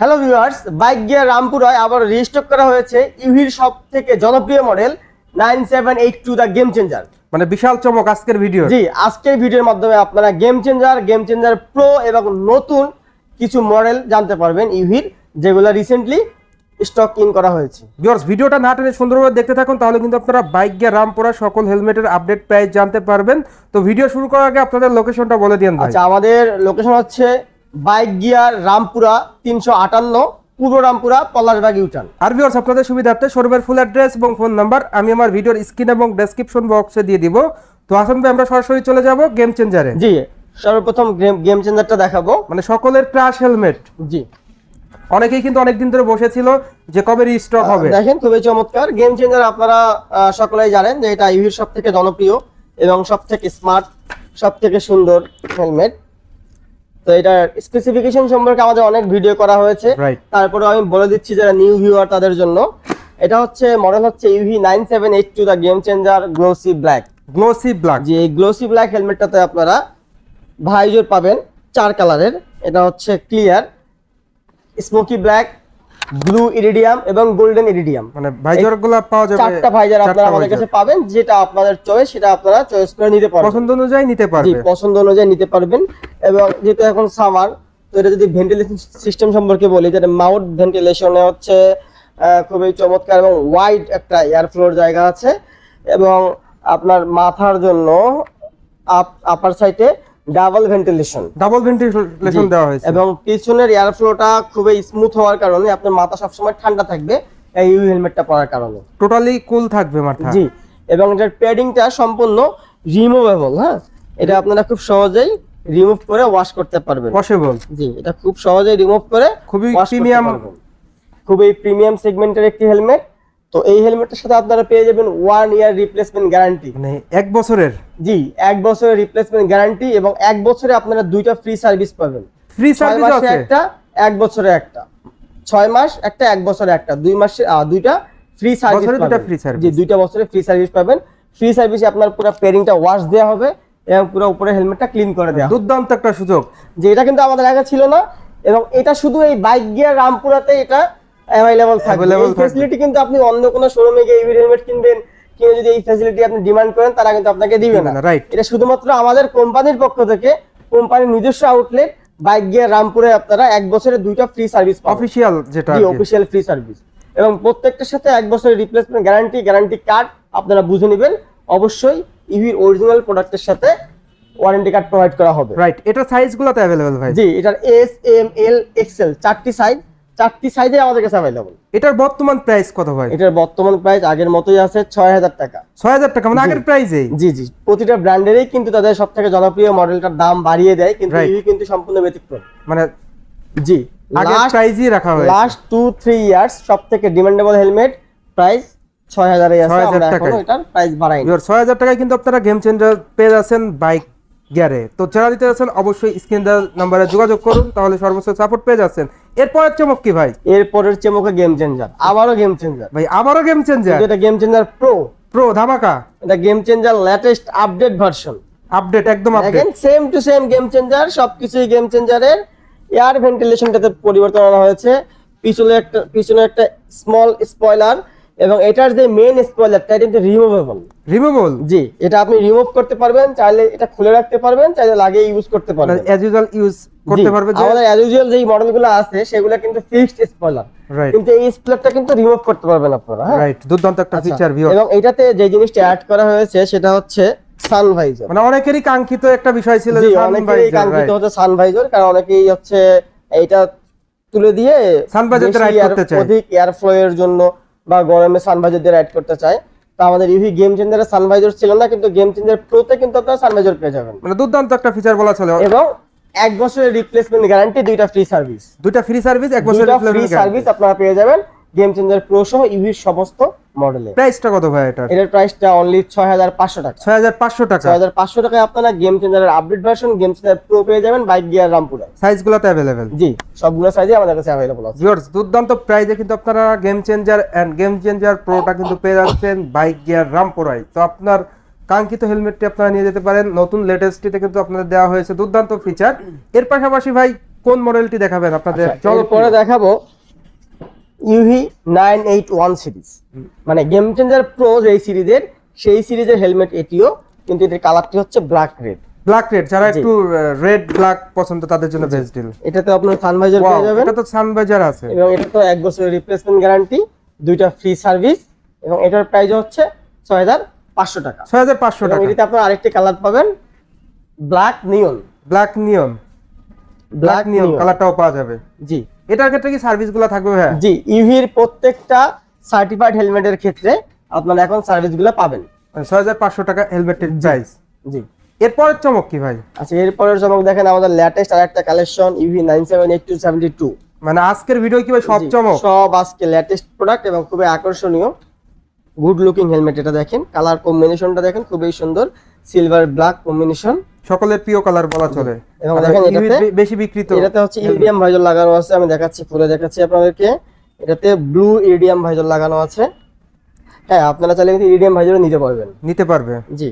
Hello viewers bike gear রামপুরায় আবার restock করা হয়েছে ইভির e সব থেকে জনপ্রিয় model nine seven eight two the game changer মানে বিশাল চমক আজকের ভিডিও জি আজকের ভিডিওর মাধ্যমে আপনারা game changer game changer pro এবং নতুন কিছু মডেল জানতে পারবেন ইভির e যেগুলো রিসেন্টলি স্টক ইন করা হয়েছে ভিউয়ার্স ভিডিওটা না টেনে সুন্দরভাবে দেখতে থাকুন তাহলে কিন্তু আপনারা বাইক গিয়ার রামপুরা সকল হেলমেটের আপডেট প্রাইস জানতে পারবেন তো ভিডিও শুরু করার আগে আপনাদের লোকেশনটা বলে দিন আচ্ছা আমাদের লোকেশন হচ্ছে বাইক গিয়ার রামপুরা তিনশো আটান্ন পূর্ব রামপুরা পলাশবাগ উঠান আর বিহার আপনাদের সুবিধার্থে সরবের ফুল অ্যাড্রেস এবং ফোন নাম্বার আমি আমার ভিডিওর স্ক্রিন এবং ডেসক্রিপশন বক্সে দিয়ে দিব তো আসুন আমরা সরাসরি চলে যাব গেম চেঞ্জারে জি সর্বপ্রথম গেম চেঞ্জারটা দেখাবো মানে সকলের ক্রাশ হেলমেট জি অনেকেই কিন্তু অনেকদিন ধরে বসেছিল যে কবে রিস্টক হবে দেখেন খুবই চমৎকার গেম চেঞ্জার আপনারা সকলেই জানেন যে এটা ইউহির সব থেকে জনপ্রিয় এবং সব থেকে স্মার্ট সব থেকে সুন্দর হেলমেট তো এটা স্পেসিফিকেশন সম্পর্কে আমাদের অনেক ভিডিও করা হয়েছে তারপরে আমি বলে দিচ্ছি যারা নিউ ভিউয়ার তাদের জন্য এটা হচ্ছে মডেল হচ্ছে UV nine seven eight two the game changer glossy black glossy black যে এই গ্লোসি ব্ল্যাক হেলমেটটাতে আপনারা ভাইজোর পাবেন চার কালারের এটা হচ্ছে clear smoky black blue iridium এবং গোল্ডেন ইরিডিয়াম মানে ভাইজারগুলো পাওয়া যাবে চারটি ভাইজার আপনারা আমাদের কাছে পাবেন যেটা আপনাদের চয়েস সেটা আপনারা চয়েস করে নিতে পারবেন পছন্দ অনুযায়ী নিতে পারবেন পছন্দ অনুযায়ী নিতে পারবেন এবং যেহেতু এখন সামার তো এটা যদি ভেন্টিলেশন সিস্টেম সম্পর্কে বলি যেটা মাউথ ভেন্টিলেশনে হচ্ছে খুবই চমৎকার এবং ওয়াইড একটা এয়ার ফ্লোর জায়গা আছে এবং আপনার মাথার জন্য আপার সাইডে ডাবল ভেন্টিলেশন ডাবল ভেন্টিলেশন দেওয়া হয়েছে এবং পিছনের এয়ার ফ্লোটা খুবই স্মুথ হওয়ার কারণে আপনার মাথা সবসময় ঠান্ডা থাকবে এই ইউ হেলমেটটা পরার কারণে টোটালি কুল থাকবে মাথা জি এবং এটার প্যাডিংটা সম্পূর্ণ রিমুভেবল হ্যাঁ এটা আপনারা খুব সহজেই রিমুভ করে ওয়াশ করতে পারবেন পসিবল জি এটা খুব সহজেই রিমুভ করে খুবই প্রিমিয়াম খুবই প্রিমিয়াম সেগমেন্টের একটি হেলমেট তো এই হেলমেটের সাথে আপনারা পেয়ে যাবেন ওয়ান ইয়ার রিপ্লেসমেন্ট গ্যারান্টি মানে এক বছরের জি এক বছরের রিপ্লেসমেন্ট গ্যারান্টি এবং এক বছরে আপনারা দুইটা ফ্রি সার্ভিস পাবেন ফ্রি সার্ভিস আছে একটা এক বছরে একটা ছয় মাস একটা এক বছরে একটা দুই মাসে দুইটা ফ্রি সার্ভিস দুইটা ফ্রি সার্ভিস জি দুইটা বছরে ফ্রি সার্ভিস পাবেন ফ্রি সার্ভিসে আপনার পুরো পেয়ারিংটা ওয়াশ দেওয়া হবে এবং পুরো উপরে হেলমেটটা ক্লিন করে দেওয়া দুর্দান্ত একটা সুযোগ যে এটা কিন্তু আমাদের আগে ছিল না এবং এটা শুধু এই বাইক গিয়ার রামপুরাতে এটা অ্যাভেলেবল থাকবে এই ফেসিলিটি কিন্তু আপনি অন্য কোনো শোরুমে গিয়ে এই হেলমেট কিনবেন কিনে যদি এই ফ্যাসিলিটি আপনি ডিমান্ড করেন তারা কিন্তু আপনাকে দিবে না রাইট এটা শুধুমাত্র আমাদের কোম্পানির পক্ষ থেকে কোম্পানির নিজস্ব আউটলেট বাইক গিয়ে রামপুরে আপনারা এক বছরে দুইটা ফ্রি সার্ভিস অফিসিয়াল যেটা অফিসিয়াল ফ্রি সার্ভিস এবং প্রত্যেকটার সাথে এক বছরের রিপ্লেসমেন্ট গ্যারান্টি গ্যারান্টি কার্ড আপনারা বুঝে নেবেন অবশ্যই ইভির অরিজিনাল প্রোডাক্টের সাথে ওয়ারেন্টি কার্ড প্রোভাইড করা হবে রাইট এটা সাইজগুলোতে अवेलेबल ভাই জি এটার এস এম এল এক্সেল চারটি সাইজ চারটি সাইজে আমাদের কাছে अवेलेबल এটার বর্তমান প্রাইস কত ভাই এটার বর্তমান প্রাইস আগের মতোই আছে 6000 টাকা 6000 টাকা মানে আগের প্রাইসেই জি জি প্রতিটা ব্র্যান্ডেরই কিন্তু তাদের সবথেকে জনপ্রিয় মডেলটার দাম বাড়িয়ে দেয় কিন্তু ইভি কিন্তু সম্পূর্ণ ব্যতিক্রম মানে জি আগের প্রাইসই রাখা হয়েছে লাস্ট 2 3 ইয়ার্স সবথেকে ডিমান্ডেবল হেলমেট প্রাইস ছয় হাজার আছে আমরা এখনো এটার প্রাইস ছয় হাজার টাকায় কিন্তু আপনারা গেম চেঞ্জার পেয়ে যাচ্ছেন বাইক গিয়ারে তো ছাড়া দিতে যাচ্ছেন অবশ্যই স্ক্রিন নাম্বারে যোগাযোগ করুন তাহলে সর্বোচ্চ সাপোর্ট পেয়ে যাচ্ছেন এরপরের চমক কি ভাই এরপরের চমকে গেম চেঞ্জার আবারও গেম চেঞ্জার ভাই আবারও গেম চেঞ্জার এটা গেম চেঞ্জার প্রো প্রো ধামাকা এটা game changer latest update version update একদম update same to same game changer সবকিছুই গেম চেঞ্জারের এয়ার ভেন্টিলেশনটাতে পরিবর্তন আনা হয়েছে পিছনে একটা পিছনে একটা স্মল স্পয়লার এবং এটার যে মেন স্পয়লারটা এটা কিন্তু রিমুভেবল রিমুভেবল জি এটা আপনি রিমুভ করতে পারবেন চাইলে এটা খুলে রাখতে পারবেন চাইলে লাগে ইউজ করতে মানে পারবেন এজ ইউজুয়াল ইউজ করতে পারবে যে আমাদের এজ ইউজুয়াল যে মডেলগুলো আছে সেগুলা কিন্তু ফিক্সড স্পয়লার রাইট কিন্তু এই স্পয়লারটা কিন্তু রিমুভ করতে পারবেন আপনারা হ্যাঁ রাইট দুর্দান্ত একটা ফিচার আচ্ছা, ভিউ এবং এটাতে যে জিনিসটা অ্যাড করা হয়েছে সেটা হচ্ছে সান ভাইজার মানে অনেকেরই কাঙ্ক্ষিত একটা বিষয় ছিল যে সান অনেকেরই কাঙ্ক্ষিত হচ্ছে সান ভাইজার কারণ অনেকেই হচ্ছে এইটা তুলে দিয়ে সান সানভাইজারটা রাইট করতে চায় অধিক এয়ার ফ্লো এর জন্য বা গরমে দিয়ে অ্যাড করতে চাই তো আমাদের ইভি গেম চেঞ্জারে সানভাইজার ছিল না কিন্তু গেম চেঞ্জার প্রোতে কিন্তু আপনারা সানভাইজার পেয়ে যাবেন মানে দুর্দান্ত একটা ফিচার বলা চলে এবং এক বছরের রিপ্লেসমেন্ট গ্যারান্টি দুইটা ফ্রি সার্ভিস দুইটা ফ্রি সার্ভিস এক বছরের ফ্রি সার্ভিস আপনারা পেয়ে যাবেন গেম চেঞ্জার প্রো সহ ইভির সমস্ত মডেলে প্রাইসটা কত ভাই এটা এটার প্রাইসটা অনলি 6500 টাকা 6500 টাকা 6500 টাকায় আপনারা গেম চেঞ্জারের update version game changer pro পেয়ে যাবেন বাইক গিয়ার রামপুরা সাইজগুলো তো अवेलेबल জি সবগুলো সাইজে আমাদের কাছে अवेलेबल আছে ভিউয়ার্স দুর্দান্ত প্রাইজে কিন্তু আপনারা game changer and game changer প্রোটা কিন্তু পেয়ে যাচ্ছেন বাইক গিয়ার রামপুরায় তো আপনার কাঙ্ক্ষিত হেলমেটটি আপনারা নিয়ে যেতে পারেন নতুন লেটেস্টটিতে কিন্তু আপনাদের দেওয়া হয়েছে দুর্দান্ত ফিচার এর পাশাপাশি ভাই কোন মডেলটি দেখাবেন আপনাদের চলো আচ্ছা, পরে দেখাবো UV nine eight one series মানে গেম চেঞ্জার প্রো এই সিরিজের সেই সিরিজের হেলমেট এটিও কিন্তু এটির কালারটি হচ্ছে ব্ল্যাক রেড ব্ল্যাক রেড যারা একটু রেড ব্ল্যাক পছন্দ তাদের জন্য বেস্ট ডিল এটাতে আপনার সানভাইজার পেয়ে যাবেন এটা তো সানভাইজার আছে এবং এটা তো এক বছরের রিপ্লেসমেন্ট গ্যারান্টি দুইটা ফ্রি সার্ভিস এবং এটার প্রাইস হচ্ছে ছয় হাজার পাঁচশো টাকা ছয় হাজার পাঁচশো টাকা এটিতে আপনার আরেকটি কালার পাবেন black neon black neon black neon কালারটাও পাওয়া যাবে জি এটার ক্ষেত্রে কি সার্ভিসগুলো থাকবে ভাই জি ইভির প্রত্যেকটা সার্টিফাইড হেলমেটের ক্ষেত্রে আপনারা এখন সার্ভিসগুলো পাবেন মানে ছয় হাজার পাঁচশো টাকা হেলমেটের প্রাইস জি এরপরের চমক কি ভাই আচ্ছা এরপরের চমক দেখেন আমাদের লেটেস্ট আর একটা collection EV nine seven eight two seventy two মানে আজকের ভিডিও কি ভাই সব চমক সব আজকে লেটেস্ট প্রোডাক্ট এবং খুবই আকর্ষণীয় গুড লুকিং হেলমেট এটা দেখেন কালার কম্বিনেশনটা দেখেন খুবই সুন্দর সিলভার ব্ল্যাক কম্বিনেশন সকলের প্রিয় কালার বলা চলে বেশি বিক্রিত এটাতে হচ্ছে ইডিয়াম ভাইজল লাগানো আছে আমি দেখাচ্ছি পুরো দেখাচ্ছি আপনাদেরকে এটাতে ব্লু ইডিয়াম ভাইজল লাগানো আছে হ্যাঁ আপনারা চাইলে কিন্তু ইডিয়াম ভাইজরও নিতে পারবেন নিতে পারবে জি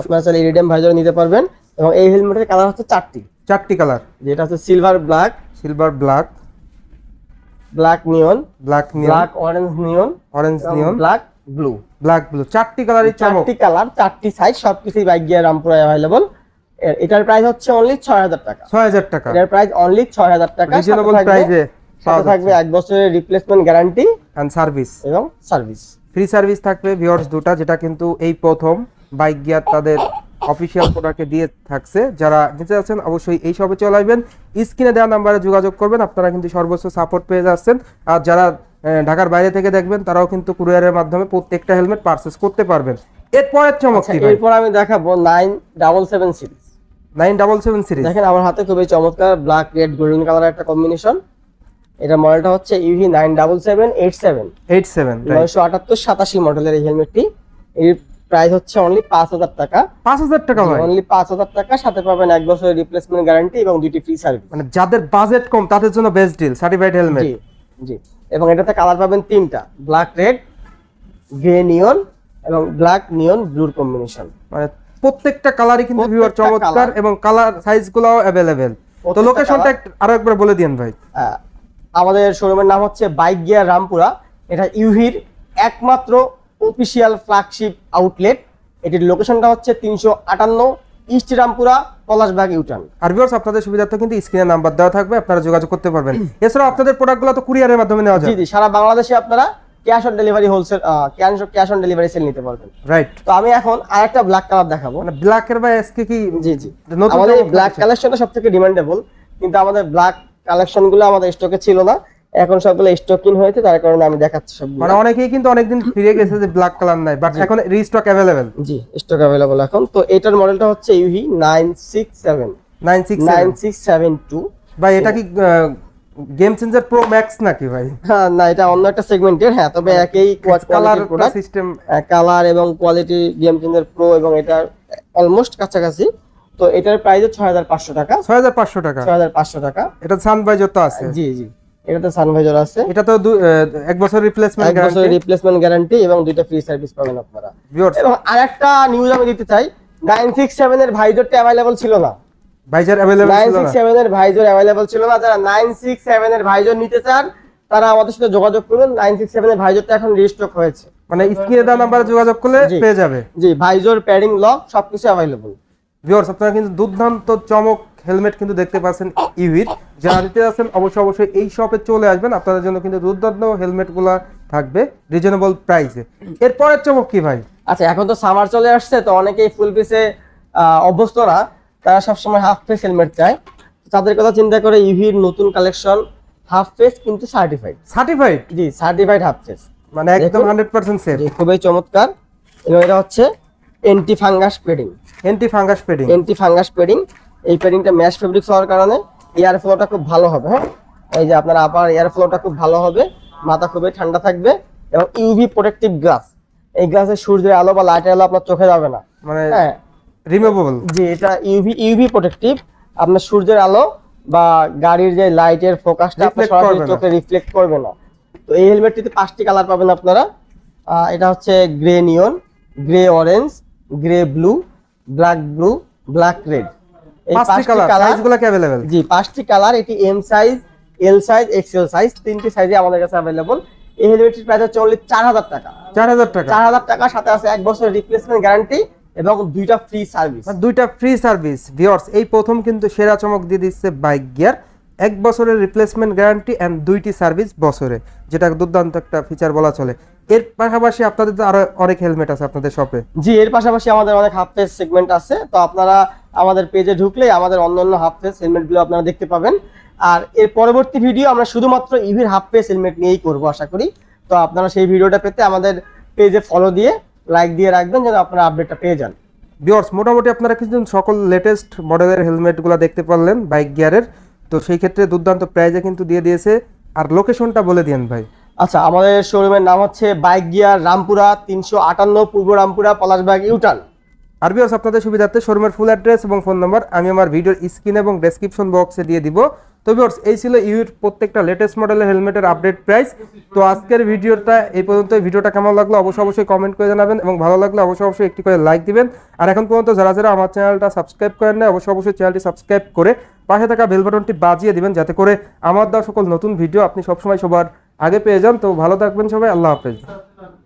আপনারা চাইলে ইডিয়াম ভাইজরও নিতে পারবেন এবং এই হেলমেটের কালার হচ্ছে চারটি চারটি কালার যেটা হচ্ছে silver black silver black black neon black neon black orange neon orange neon black blue black blue চারটি কালারই চারটি কালার চারটি সাইজ সবকিছুই বাইক গিয়ার রামপুরা অ্যাভেলেবল এটার প্রাইস হচ্ছে অনলি 6000 টাকা 6000 টাকা এটার প্রাইস অনলি 6000 টাকা রিজনেবল প্রাইসে সাথে থাকবে এক বছরের রিপ্লেসমেন্ট গ্যারান্টি এন্ড সার্ভিস এবং সার্ভিস ফ্রি সার্ভিস থাকবে ভিউয়ার্স দুটো যেটা কিন্তু এই প্রথম বাইক গিয়ার তাদের অফিসিয়াল প্রোডাক্টে দিয়ে থাকছে যারা নিতে যাচ্ছেন অবশ্যই এই সবে চলে আসবেন স্ক্রিনে দেওয়া নাম্বারে যোগাযোগ করবেন আপনারা কিন্তু সর্বোচ্চ সাপোর্ট পেয়ে যাচ্ছেন আর যারা ঢাকার বাইরে থেকে দেখবেন তারাও কিন্তু কুরিয়ারের মাধ্যমে প্রত্যেকটা হেলমেট পারচেস করতে পারবেন এরপরের চমক আচ্ছা, কি এরপর আমি দেখাবো nine double seven series nine double seven series দেখেন আমার হাতে খুবই চমৎকার ব্ল্যাক রেড গোল্ডেন কালার একটা কম্বিনেশন এটা মডেলটা হচ্ছে UV nine double seven eight seven eight seven নয়শো আটাত্তর সাতাশি মডেলের এই হেলমেটটি এর প্রাইস হচ্ছে অনলি পাঁচ হাজার টাকা পাঁচ হাজার টাকা অনলি পাঁচ হাজার টাকা সাথে পাবেন এক বছরের রিপ্লেসমেন্ট গ্যারান্টি এবং দুটি ফ্রি সার্ভিস মানে যাদের বাজেট কম তাদের জন্য বেস্ট ডিল সার্টিফাইড হেলমেট জি জি এবং এটাতে কালার পাবেন তিনটা ব্ল্যাক রেড গ্রে নিয়ন এবং ব্ল্যাক নিয়ন ব্লুর কম্বিনেশন মানে প্রত্যেকটা কালারই কিন্তু ভিউয়ার চমৎকার এবং কালার সাইজগুলোও অ্যাভেলেবেল তো লোকেশনটা আরো একবার বলে দিন ভাই হ্যাঁ, আমাদের শোরুমের নাম হচ্ছে বাইক গিয়ার রামপুরা এটা ইউহির একমাত্র অফিসিয়াল ফ্ল্যাগশিপ আউটলেট এটির লোকেশনটা হচ্ছে তিনশো আটান্ন ইস্ট রামপুরা পলাশবাগ ইউটার্ন আর ভিউয়ার্স আপনাদের সুবিধার্থে কিন্তু স্ক্রিনে নাম্বার দেওয়া থাকবে আপনারা যোগাযোগ করতে পারবেন এছাড়া আপনাদের প্রোডাক্টগুলো তো কুরিয়ারের মাধ্যমে নেওয়া যায় জি জি সারা বাংলাদেশে আপনারা cash on delivery wholesale cash cash on delivery sale নিতে পারবেন রাইট তো আমি এখন আরেকটা ব্ল্যাক কালার দেখাবো মানে ব্ল্যাক এর বা এসকে কি জি জি আমাদের ব্ল্যাক কালেকশনটা সবথেকে ডিমান্ডেবল কিন্তু আমাদের ব্ল্যাক কালেকশনগুলো আমাদের স্টকে ছিল না এখন সবগুলো স্টকিং হয়েছে তার কারণে আমি দেখাচ্ছি সব মানে অনেকেই কিন্তু অনেকদিন ফিরে গেছে যে ব্ল্যাক কালার নাই বাট এখন রিস্টক জি স্টক এখন তো এটার মডেলটা হচ্ছে ইউহি 967 9672 ভাই এটা কি গেম চেঞ্জার প্রো ম্যাক্স নাকি ভাই হ্যাঁ না এটা অন্য একটা সেগমেন্টের হ্যাঁ তবে আচ্ছা। একই কালার সিস্টেম কালার এবং কোয়ালিটি গেম চেঞ্জার প্রো এবং এটা অলমোস্ট কাছাকাছি তো এটার প্রাইস পাঁচশো টাকা পাঁচশো টাকা পাঁচশো টাকা এটা সানভাইজার তো আছে জি জি এটাতে সানভাইজার আছে এটা তো এক বছর রিপ্লেসমেন্ট এক বছর রিপ্লেসমেন্ট গ্যারান্টি এবং দুইটা ফ্রি সার্ভিস পাবেন আপনারা এবং আরেকটা নিউজ আমি দিতে চাই 967 এর ভাইজারটা अवेलेबल ছিল না ভাইজার अवेलेबल ছিল না 967 এর ভাইজার अवेलेबल ছিল না যারা 967 এর ভাইজার নিতে চান তারা আমাদের সাথে যোগাযোগ করুন 967 এর ভাইজারটা এখন রিস্টক হয়েছে মানে স্ক্রিনে দেওয়া নাম্বারে যোগাযোগ করলে পেয়ে যাবে জি ভাইজার প্যাডিং লক সবকিছু अवेलेबल ভিউয়ার্স আপনারা কিন্তু দুর্দান্ত চমক হেলমেট কিন্তু দেখতে পাচ্ছেন ইভির যারা নিতে যাচ্ছেন অবশ্যই অবশ্যই এই শপে চলে আসবেন আপনাদের জন্য কিন্তু দুর্দান্ত হেলমেটগুলো থাকবে রিজনেবল প্রাইসে এরপরের চমক কি ভাই আচ্ছা এখন তো সামার চলে আসছে তো অনেকেই ফুল পিসে অভ্যস্ত না তারা সবসময় হাফ ফেস হেলমেট চায় তাদের কথা চিন্তা করে ইভির নতুন কালেকশন হাফ ফেস কিন্তু সার্টিফাইড সার্টিফাইড জি সার্টিফাইড হাফ ফেস মানে একদম 100% সেফ খুবই চমৎকার এবং এটা হচ্ছে anti fungus padding anti fungus padding anti fungus padding এই প্যাডিংটা ম্যাশ ফেব্রিক্স হওয়ার কারণে এয়ার ফ্লোটা খুব ভালো হবে হ্যাঁ এই যে আপনার আপার এয়ার ফ্লোটা খুব ভালো হবে মাথা খুবই ঠান্ডা থাকবে এবং ইউভি প্রোটেকটিভ গ্লাস এই গ্লাসে সূর্যের আলো বা লাইটের আলো আপনার চোখে যাবে না মানে রিমুভেবল হ্যাঁ। জি এটা ইউভি ইউভি প্রোটেকটিভ আপনার সূর্যের আলো বা গাড়ির যে লাইটের ফোকাসটা আপনার চোখে রিফ্লেক্ট করবে না তো এই হেলমেটটিতে পাঁচটি কালার পাবেন আপনারা এটা হচ্ছে grey neon grey orange grey blue black blue black red পাঁচটি কালার সাইজগুলো কি अवेलेबल জি পাঁচটি কালার এটি M size L size XL size তিনটি সাইজে আমাদের কাছে अवेलेबल এই হেলমেটটির প্রাইস হচ্ছে 4000 টাকা 4000 টাকা 4000 সাথে আছে বছরের রিপ্লেসমেন্ট গ্যারান্টি এবং দুইটা ফ্রি সার্ভিস মানে দুইটা ফ্রি সার্ভিস ভিউয়ার্স এই প্রথম কিন্তু সেরা চমক দিয়ে দিচ্ছে বাইক গিয়ার এক বছরের রিপ্লেসমেন্ট গ্যারান্টি অ্যান্ড দুইটি সার্ভিস বছরে যেটা দুর্দান্ত একটা ফিচার বলা চলে এর পাশাপাশি আপনাদের তো আরো অনেক হেলমেট আছে আপনাদের শপে জি এর পাশাপাশি আমাদের অনেক হাফ পেজ সেগমেন্ট আছে তো আপনারা আমাদের পেজে ঢুকলে আমাদের অন্য অন্য হাফ ফেস হেলমেটগুলো আপনারা দেখতে পাবেন আর এর পরবর্তী ভিডিও আমরা শুধুমাত্র ইভির হাফ ফেস হেলমেট নিয়েই করব আশা করি তো আপনারা সেই ভিডিওটা পেতে আমাদের পেজে ফলো দিয়ে লাইক দিয়ে রাখবেন যেন আপনারা আপডেটটা পেয়ে যান বিয়ার্স মোটামুটি আপনারা কিছুদিন সকল লেটেস্ট মডেলের হেলমেটগুলো দেখতে পারলেন বাইক গিয়ারের তো সেই ক্ষেত্রে দুর্দান্ত প্রাইজে কিন্তু দিয়ে দিয়েছে আর লোকেশনটা বলে দিন ভাই আচ্ছা আমাদের শোরুমের নাম হচ্ছে বাইক গিয়ার রামপুরা তিনশো আটান্ন পূর্ব রামপুরা পলাশবাগ ইউটান আর বিয়ার্স আপনাদের সুবিধার্থে শোরুমের ফুল অ্যাড্রেস এবং ফোন নাম্বার আমি আমার ভিডিওর স্ক্রিন এবং ডেসক্রিপশন বক্সে দিয়ে দিব তো বিয়ার্স এই ছিল ইউর প্রত্যেকটা লেটেস্ট মডেলের হেলমেটের আপডেট প্রাইস তো আজকের ভিডিওটা এই পর্যন্ত ভিডিওটা কেমন লাগলো অবশ্যই অবশ্যই কমেন্ট করে জানাবেন এবং ভালো লাগলে অবশ্যই অবশ্যই একটি করে লাইক দিবেন আর এখন পর্যন্ত যারা যারা আমার চ্যানেলটা সাবস্ক্রাইব করেন না অবশ্যই অবশ্যই চ্যানেলটি সাবস্ক্রাইব করে পাশে থাকা বেল বাটনটি বাজিয়ে দিবেন যাতে করে আমার দেওয়া সকল নতুন ভিডিও আপনি সবসময় সবার আগে পেয়ে যান তো ভালো থাকবেন সবাই আল্লাহ হাফেজ